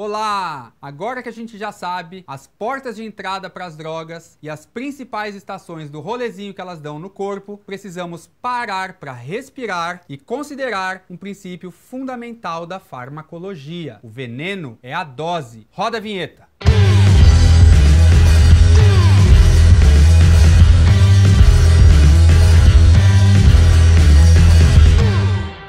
Olá! Agora que a gente já sabe as portas de entrada para as drogas e as principais estações do rolezinho que elas dão no corpo, precisamos parar para respirar e considerar um princípio fundamental da farmacologia: o veneno é a dose. Roda a vinheta!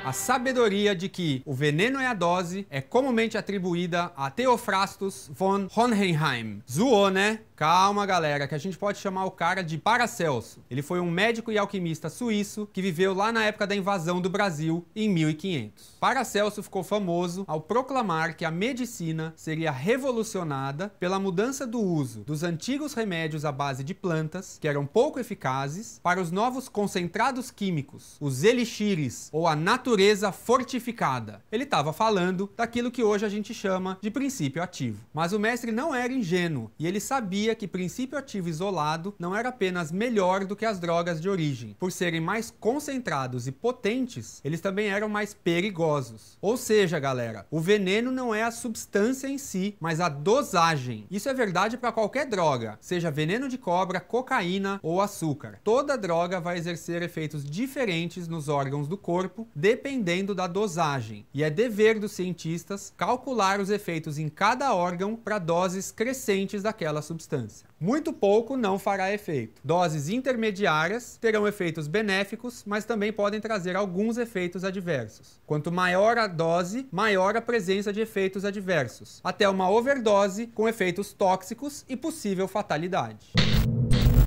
a sabedoria de que o veneno é a dose é comumente atribuída a Theophrastus von Hohenheim. Zoou, né? Calma, galera, que a gente pode chamar o cara de Paracelso. Ele foi um médico e alquimista suíço que viveu lá na época da invasão do Brasil, em 1500. Paracelso ficou famoso ao proclamar que a medicina seria revolucionada pela mudança do uso dos antigos remédios à base de plantas, que eram pouco eficazes, para os novos concentrados químicos, os elixires ou a natureza natureza fortificada. Ele estava falando daquilo que hoje a gente chama de princípio ativo. Mas o mestre não era ingênuo e ele sabia que princípio ativo isolado não era apenas melhor do que as drogas de origem. Por serem mais concentrados e potentes, eles também eram mais perigosos. Ou seja, galera, o veneno não é a substância em si, mas a dosagem. Isso é verdade para qualquer droga, seja veneno de cobra, cocaína ou açúcar. Toda droga vai exercer efeitos diferentes nos órgãos do corpo, dependendo dependendo da dosagem, e é dever dos cientistas calcular os efeitos em cada órgão para doses crescentes daquela substância. Muito pouco não fará efeito. Doses intermediárias terão efeitos benéficos, mas também podem trazer alguns efeitos adversos. Quanto maior a dose, maior a presença de efeitos adversos, até uma overdose com efeitos tóxicos e possível fatalidade.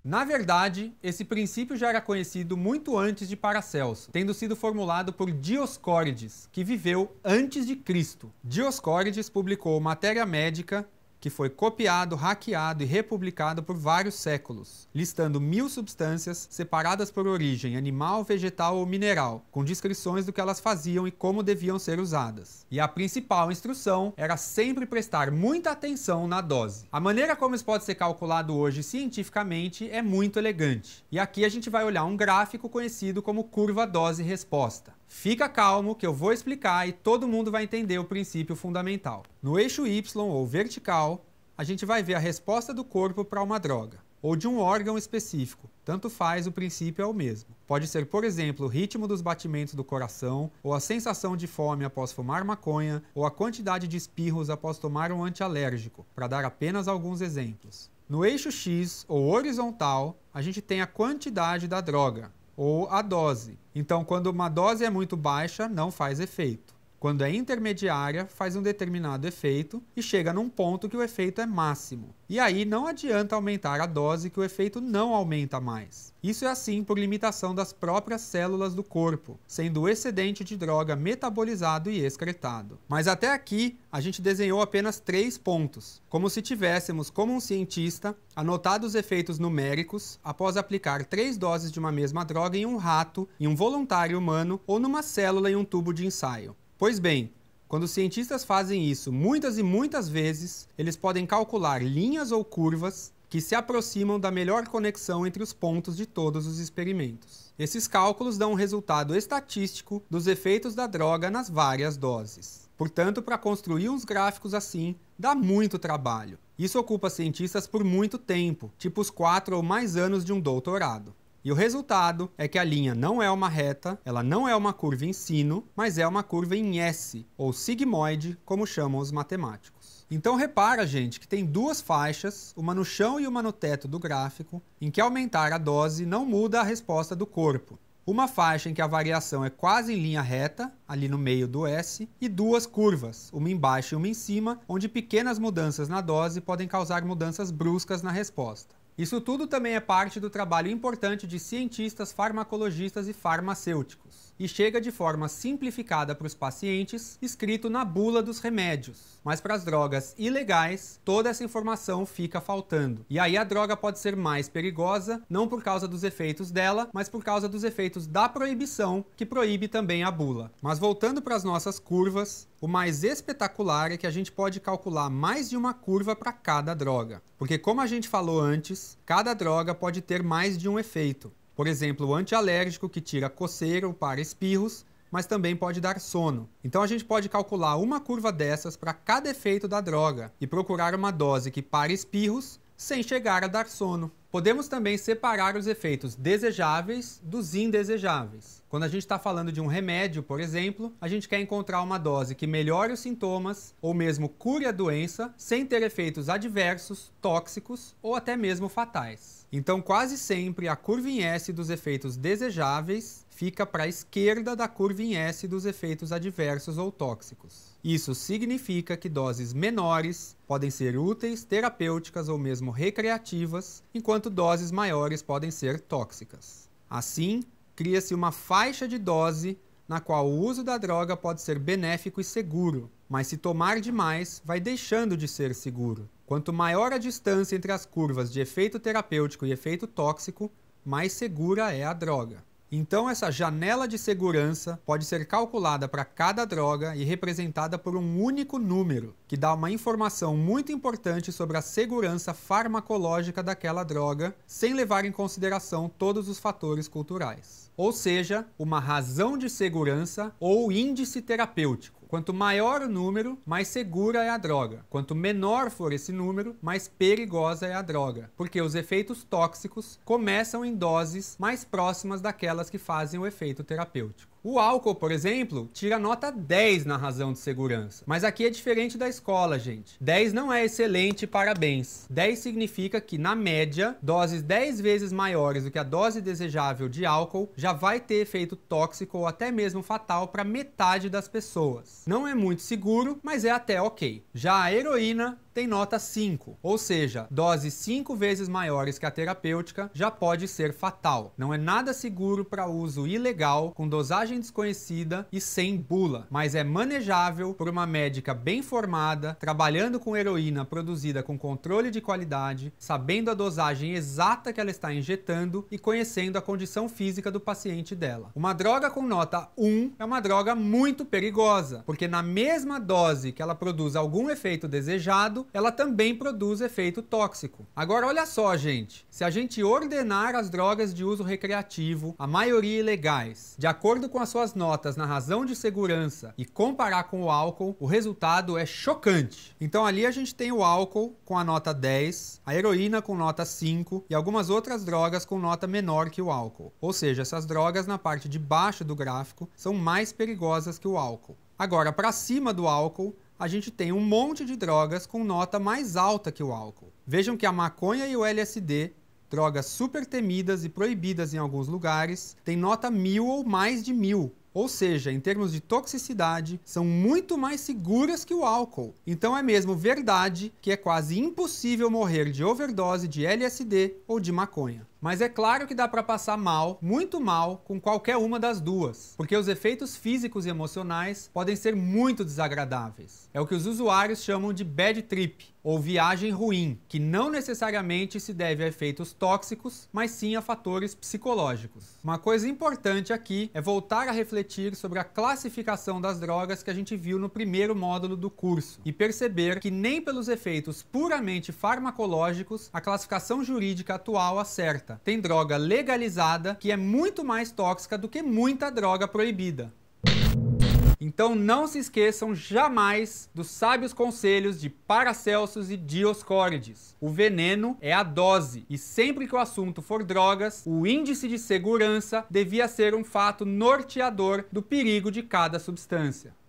Na verdade, esse princípio já era conhecido muito antes de Paracelso, tendo sido formulado por Dioscórides, que viveu antes de Cristo. Dioscórides publicou Matéria Médica que foi copiado, hackeado e republicado por vários séculos, listando mil substâncias separadas por origem animal, vegetal ou mineral, com descrições do que elas faziam e como deviam ser usadas. E a principal instrução era sempre prestar muita atenção na dose. A maneira como isso pode ser calculado hoje cientificamente é muito elegante. E aqui a gente vai olhar um gráfico conhecido como curva dose-resposta. Fica calmo que eu vou explicar e todo mundo vai entender o princípio fundamental. No eixo Y ou vertical, a gente vai ver a resposta do corpo para uma droga ou de um órgão específico. Tanto faz, o princípio é o mesmo. Pode ser, por exemplo, o ritmo dos batimentos do coração, ou a sensação de fome após fumar maconha, ou a quantidade de espirros após tomar um antialérgico, para dar apenas alguns exemplos. No eixo X, ou horizontal, a gente tem a quantidade da droga, ou a dose. Então, quando uma dose é muito baixa, não faz efeito quando é intermediária, faz um determinado efeito e chega num ponto que o efeito é máximo. E aí não adianta aumentar a dose que o efeito não aumenta mais. Isso é assim por limitação das próprias células do corpo, sendo o excedente de droga metabolizado e excretado. Mas até aqui, a gente desenhou apenas três pontos, como se tivéssemos, como um cientista, anotado os efeitos numéricos após aplicar três doses de uma mesma droga em um rato, em um voluntário humano ou numa célula em um tubo de ensaio. Pois bem, quando os cientistas fazem isso muitas e muitas vezes, eles podem calcular linhas ou curvas que se aproximam da melhor conexão entre os pontos de todos os experimentos. Esses cálculos dão um resultado estatístico dos efeitos da droga nas várias doses. Portanto, para construir uns gráficos assim, dá muito trabalho. Isso ocupa cientistas por muito tempo, tipo os quatro ou mais anos de um doutorado. E o resultado é que a linha não é uma reta, ela não é uma curva em sino, mas é uma curva em S, ou sigmoide, como chamam os matemáticos. Então repara, gente, que tem duas faixas, uma no chão e uma no teto do gráfico, em que aumentar a dose não muda a resposta do corpo. Uma faixa em que a variação é quase em linha reta, ali no meio do S, e duas curvas, uma embaixo e uma em cima, onde pequenas mudanças na dose podem causar mudanças bruscas na resposta. Isso tudo também é parte do trabalho importante de cientistas, farmacologistas e farmacêuticos e chega de forma simplificada para os pacientes, escrito na bula dos remédios. Mas para as drogas ilegais, toda essa informação fica faltando. E aí a droga pode ser mais perigosa, não por causa dos efeitos dela, mas por causa dos efeitos da proibição, que proíbe também a bula. Mas voltando para as nossas curvas, o mais espetacular é que a gente pode calcular mais de uma curva para cada droga. Porque, como a gente falou antes, cada droga pode ter mais de um efeito. Por exemplo, o antialérgico que tira coceira ou para espirros, mas também pode dar sono. Então a gente pode calcular uma curva dessas para cada efeito da droga e procurar uma dose que pare espirros sem chegar a dar sono. Podemos também separar os efeitos desejáveis dos indesejáveis. Quando a gente está falando de um remédio, por exemplo, a gente quer encontrar uma dose que melhore os sintomas ou mesmo cure a doença sem ter efeitos adversos, tóxicos ou até mesmo fatais. Então, quase sempre a curva em S dos efeitos desejáveis fica para a esquerda da curva em S dos efeitos adversos ou tóxicos. Isso significa que doses menores podem ser úteis, terapêuticas ou mesmo recreativas, enquanto doses maiores podem ser tóxicas. Assim, cria-se uma faixa de dose na qual o uso da droga pode ser benéfico e seguro, mas se tomar demais, vai deixando de ser seguro. Quanto maior a distância entre as curvas de efeito terapêutico e efeito tóxico, mais segura é a droga. Então, essa janela de segurança pode ser calculada para cada droga e representada por um único número, que dá uma informação muito importante sobre a segurança farmacológica daquela droga, sem levar em consideração todos os fatores culturais. Ou seja, uma razão de segurança ou índice terapêutico. Quanto maior o número, mais segura é a droga. Quanto menor for esse número, mais perigosa é a droga, porque os efeitos tóxicos começam em doses mais próximas daquelas que fazem o efeito terapêutico. O álcool, por exemplo, tira nota 10 na razão de segurança. Mas aqui é diferente da escola, gente. 10 não é excelente, parabéns. 10 significa que, na média, doses 10 vezes maiores do que a dose desejável de álcool já vai ter efeito tóxico ou até mesmo fatal para metade das pessoas. Não é muito seguro, mas é até ok. Já a heroína tem nota 5, ou seja, doses 5 vezes maiores que a terapêutica já pode ser fatal. Não é nada seguro para uso ilegal, com dosagem desconhecida e sem bula, mas é manejável por uma médica bem formada, trabalhando com heroína produzida com controle de qualidade, sabendo a dosagem exata que ela está injetando e conhecendo a condição física do paciente dela. Uma droga com nota 1 é uma droga muito perigosa, porque na mesma dose que ela produz algum efeito desejado, lado, ela também produz efeito tóxico. Agora olha só, gente. Se a gente ordenar as drogas de uso recreativo, a maioria ilegais, de acordo com as suas notas na razão de segurança e comparar com o álcool, o resultado é chocante. Então ali a gente tem o álcool com a nota 10, a heroína com nota 5 e algumas outras drogas com nota menor que o álcool. Ou seja, essas drogas na parte de baixo do gráfico são mais perigosas que o álcool. Agora, para cima do álcool, a gente tem um monte de drogas com nota mais alta que o álcool. Vejam que a maconha e o LSD, drogas super temidas e proibidas em alguns lugares, têm nota mil ou mais de mil. Ou seja, em termos de toxicidade, são muito mais seguras que o álcool. Então é mesmo verdade que é quase impossível morrer de overdose de LSD ou de maconha. Mas é claro que dá para passar mal, muito mal, com qualquer uma das duas, porque os efeitos físicos e emocionais podem ser muito desagradáveis. É o que os usuários chamam de bad trip, ou viagem ruim, que não necessariamente se deve a efeitos tóxicos, mas sim a fatores psicológicos. Uma coisa importante aqui é voltar a refletir sobre a classificação das drogas que a gente viu no primeiro módulo do curso e perceber que nem pelos efeitos puramente farmacológicos a classificação jurídica atual acerta. Tem droga legalizada que é muito mais tóxica do que muita droga proibida. Então não se esqueçam jamais dos sábios conselhos de Paracelsus e Dioscórides. O veneno é a dose, e sempre que o assunto for drogas, o índice de segurança devia ser um fato norteador do perigo de cada substância.